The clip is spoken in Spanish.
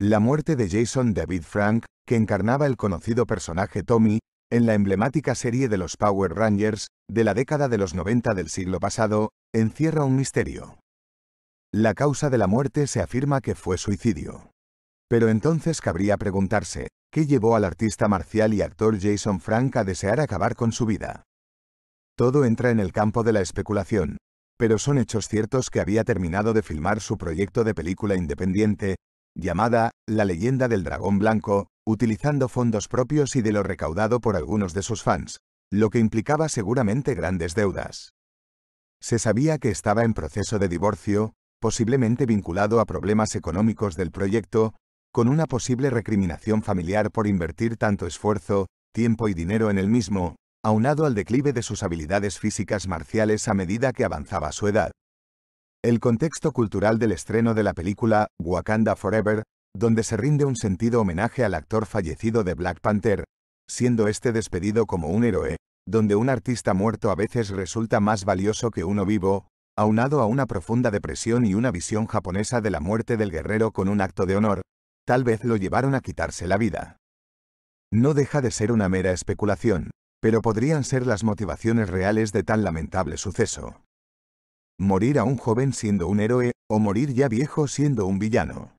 La muerte de Jason David Frank, que encarnaba el conocido personaje Tommy, en la emblemática serie de los Power Rangers, de la década de los 90 del siglo pasado, encierra un misterio. La causa de la muerte se afirma que fue suicidio. Pero entonces cabría preguntarse, ¿qué llevó al artista marcial y actor Jason Frank a desear acabar con su vida? Todo entra en el campo de la especulación, pero son hechos ciertos que había terminado de filmar su proyecto de película independiente, llamada La leyenda del dragón blanco, utilizando fondos propios y de lo recaudado por algunos de sus fans, lo que implicaba seguramente grandes deudas. Se sabía que estaba en proceso de divorcio, posiblemente vinculado a problemas económicos del proyecto, con una posible recriminación familiar por invertir tanto esfuerzo, tiempo y dinero en el mismo, aunado al declive de sus habilidades físicas marciales a medida que avanzaba su edad. El contexto cultural del estreno de la película, Wakanda Forever, donde se rinde un sentido homenaje al actor fallecido de Black Panther, siendo este despedido como un héroe, donde un artista muerto a veces resulta más valioso que uno vivo, aunado a una profunda depresión y una visión japonesa de la muerte del guerrero con un acto de honor, tal vez lo llevaron a quitarse la vida. No deja de ser una mera especulación, pero podrían ser las motivaciones reales de tan lamentable suceso morir a un joven siendo un héroe, o morir ya viejo siendo un villano.